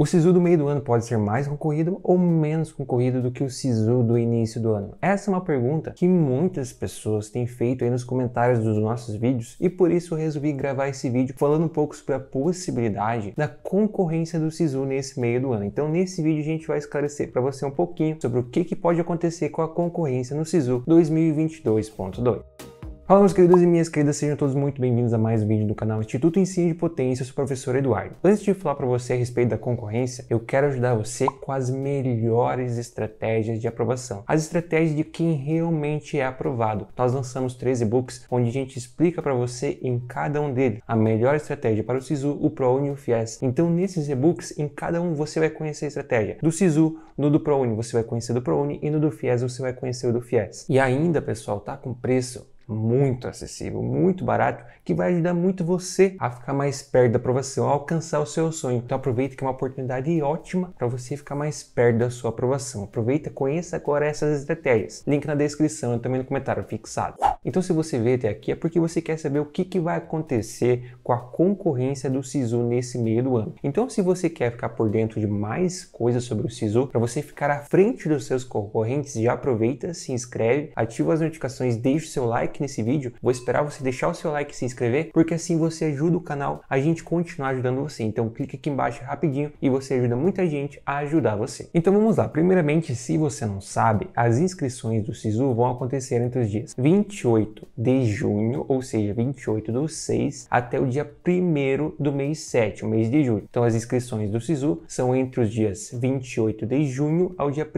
O SISU do meio do ano pode ser mais concorrido ou menos concorrido do que o SISU do início do ano? Essa é uma pergunta que muitas pessoas têm feito aí nos comentários dos nossos vídeos e por isso eu resolvi gravar esse vídeo falando um pouco sobre a possibilidade da concorrência do SISU nesse meio do ano. Então nesse vídeo a gente vai esclarecer para você um pouquinho sobre o que, que pode acontecer com a concorrência no SISU 2022.2. Fala meus queridos e minhas queridas, sejam todos muito bem-vindos a mais um vídeo do canal Instituto Ensino de Potência, eu sou o professor Eduardo. Antes de falar para você a respeito da concorrência, eu quero ajudar você com as melhores estratégias de aprovação. As estratégias de quem realmente é aprovado. Nós lançamos 13 books onde a gente explica para você em cada um deles a melhor estratégia para o SISU, o ProUni e o FIES. Então nesses e-books, em cada um você vai conhecer a estratégia. Do SISU, no do ProUni você vai conhecer do ProUni e no do FIES você vai conhecer o do FIES. E ainda pessoal, tá com preço muito acessível, muito barato, que vai ajudar muito você a ficar mais perto da aprovação, a alcançar o seu sonho. Então aproveita que é uma oportunidade ótima para você ficar mais perto da sua aprovação. Aproveita, conheça agora essas estratégias. Link na descrição e também no comentário fixado. Então, se você vê até aqui, é porque você quer saber o que, que vai acontecer com a concorrência do SISU nesse meio do ano. Então, se você quer ficar por dentro de mais coisas sobre o SISU, para você ficar à frente dos seus concorrentes, já aproveita, se inscreve, ativa as notificações, deixa o seu like nesse vídeo. Vou esperar você deixar o seu like e se inscrever, porque assim você ajuda o canal a gente continuar ajudando você. Então, clique aqui embaixo rapidinho e você ajuda muita gente a ajudar você. Então, vamos lá. Primeiramente, se você não sabe, as inscrições do SISU vão acontecer entre os dias 28 28 de junho, ou seja, 28 do 6, até o dia 1 do mês 7, o mês de julho. Então, as inscrições do SISU são entre os dias 28 de junho ao dia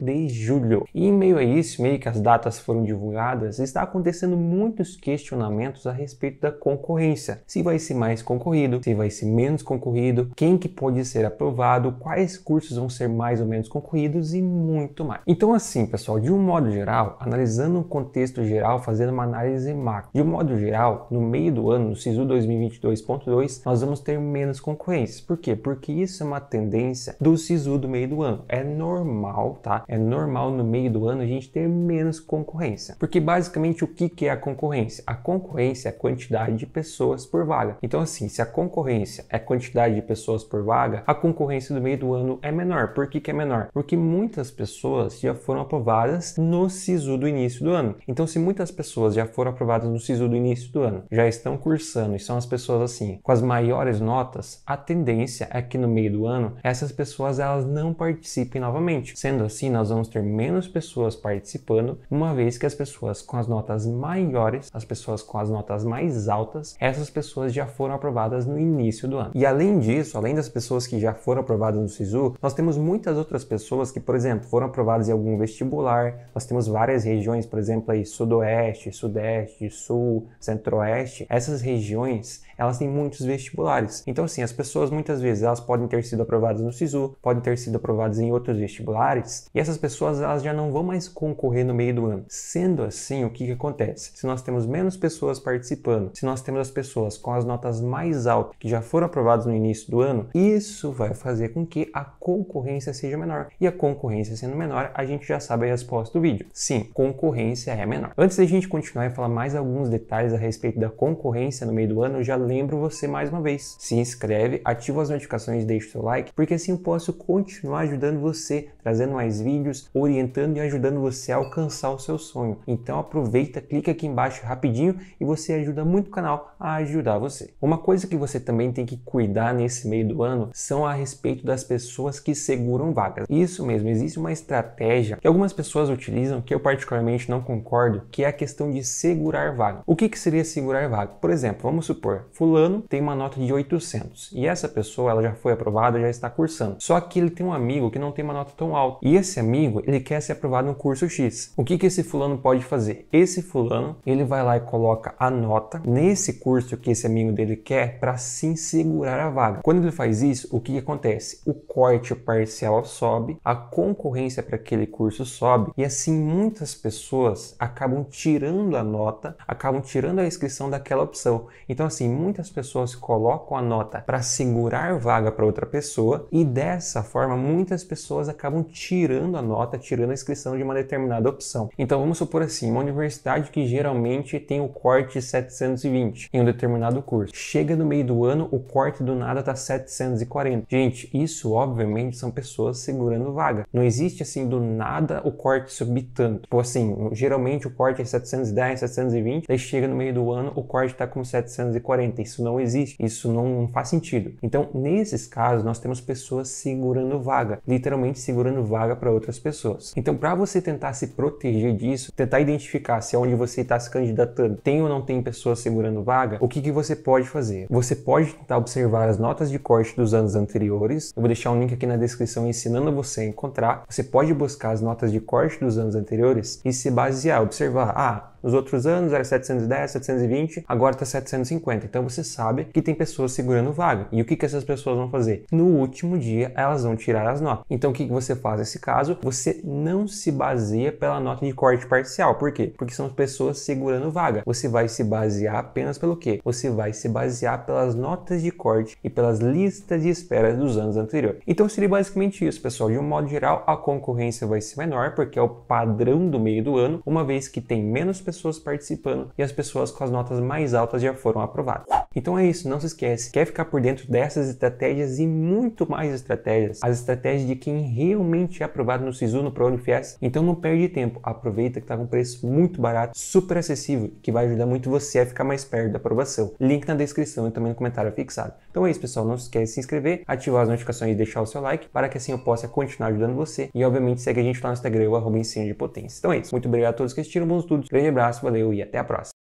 1 de julho. E em meio a isso, meio que as datas foram divulgadas, está acontecendo muitos questionamentos a respeito da concorrência. Se vai ser mais concorrido, se vai ser menos concorrido, quem que pode ser aprovado, quais cursos vão ser mais ou menos concorridos e muito mais. Então, assim, pessoal, de um modo geral, analisando o contexto geral, fazendo uma análise macro. De um modo geral, no meio do ano, no Cisu 2022.2, nós vamos ter menos concorrência. Por quê? Porque isso é uma tendência do SISU do meio do ano. É normal, tá? É normal no meio do ano a gente ter menos concorrência. Porque basicamente o que, é a concorrência? A concorrência é a quantidade de pessoas por vaga. Então, assim, se a concorrência é a quantidade de pessoas por vaga, a concorrência do meio do ano é menor. Por que, que é menor? Porque muitas pessoas já foram aprovadas no SISU do início do ano. Então, se muitas pessoas já foram aprovadas no SISU do início do ano, já estão cursando e são as pessoas assim, com as maiores notas, a tendência é que no meio do ano essas pessoas elas não participem novamente. Sendo assim, nós vamos ter menos pessoas participando, uma vez que as pessoas com as notas maiores, as pessoas com as notas mais altas, essas pessoas já foram aprovadas no início do ano. E além disso, além das pessoas que já foram aprovadas no SISU, nós temos muitas outras pessoas que, por exemplo, foram aprovadas em algum vestibular, nós temos várias regiões, por exemplo, aí Sudoeste Nordeste, Sudeste, Sul, Centro-Oeste, essas regiões elas têm muitos vestibulares. Então, assim, as pessoas muitas vezes elas podem ter sido aprovadas no SISU, podem ter sido aprovadas em outros vestibulares, e essas pessoas elas já não vão mais concorrer no meio do ano. Sendo assim, o que, que acontece? Se nós temos menos pessoas participando, se nós temos as pessoas com as notas mais altas que já foram aprovadas no início do ano, isso vai fazer com que a concorrência seja menor. E a concorrência sendo menor, a gente já sabe a resposta do vídeo. Sim, concorrência é menor. Antes da gente continuar e falar mais alguns detalhes a respeito da concorrência no meio do ano, já lembro você mais uma vez. Se inscreve, ativa as notificações, deixa o seu like, porque assim eu posso continuar ajudando você, trazendo mais vídeos, orientando e ajudando você a alcançar o seu sonho. Então aproveita, clica aqui embaixo rapidinho e você ajuda muito o canal a ajudar você. Uma coisa que você também tem que cuidar nesse meio do ano são a respeito das pessoas que seguram vagas. Isso mesmo, existe uma estratégia que algumas pessoas utilizam que eu particularmente não concordo, que é a questão de segurar vaga. O que, que seria segurar vaga? Por exemplo, vamos supor, fulano tem uma nota de 800 e essa pessoa ela já foi aprovada, já está cursando. Só que ele tem um amigo que não tem uma nota tão alta e esse amigo ele quer ser aprovado no curso X. O que que esse fulano pode fazer? Esse fulano ele vai lá e coloca a nota nesse curso que esse amigo dele quer para sim segurar a vaga. Quando ele faz isso, o que, que acontece? O corte parcial sobe, a concorrência para aquele curso sobe e assim muitas pessoas acabam tirando a nota, acabam tirando a inscrição daquela opção. Então assim, muitas pessoas colocam a nota para segurar vaga para outra pessoa e dessa forma muitas pessoas acabam tirando a nota, tirando a inscrição de uma determinada opção. Então vamos supor assim, uma universidade que geralmente tem o corte de 720 em um determinado curso. Chega no meio do ano, o corte do nada tá 740. Gente, isso obviamente são pessoas segurando vaga. Não existe assim do nada o corte subir tanto. Tipo assim, geralmente o corte é 710, 720, daí chega no meio do ano, o corte tá com 740 isso não existe, isso não faz sentido. Então, nesses casos, nós temos pessoas segurando vaga, literalmente segurando vaga para outras pessoas. Então, para você tentar se proteger disso, tentar identificar se é onde você está se candidatando tem ou não tem pessoas segurando vaga, o que, que você pode fazer? Você pode tentar observar as notas de corte dos anos anteriores. Eu vou deixar um link aqui na descrição ensinando você a encontrar. Você pode buscar as notas de corte dos anos anteriores e se basear, observar, ah, nos outros anos era 710, 720, agora está 750. Então você sabe que tem pessoas segurando vaga. E o que, que essas pessoas vão fazer? No último dia, elas vão tirar as notas. Então o que, que você faz nesse caso? Você não se baseia pela nota de corte parcial. Por quê? Porque são pessoas segurando vaga. Você vai se basear apenas pelo quê? Você vai se basear pelas notas de corte e pelas listas de espera dos anos anteriores. Então seria basicamente isso, pessoal. De um modo geral, a concorrência vai ser menor, porque é o padrão do meio do ano, uma vez que tem menos pessoas pessoas participando e as pessoas com as notas mais altas já foram aprovadas. Então é isso, não se esquece. Quer ficar por dentro dessas estratégias e muito mais estratégias, as estratégias de quem realmente é aprovado no SISU, no ProUniFes, então não perde tempo. Aproveita que está com um preço muito barato, super acessível, que vai ajudar muito você a ficar mais perto da aprovação. Link na descrição e também no comentário fixado. Então é isso, pessoal. Não se esquece de se inscrever, ativar as notificações e deixar o seu like para que assim eu possa continuar ajudando você. E obviamente segue a gente lá no Instagram, o arroba de potência. Então é isso. Muito obrigado a todos que assistiram. Bons estudos. Grande abraço abraço, valeu e até a próxima.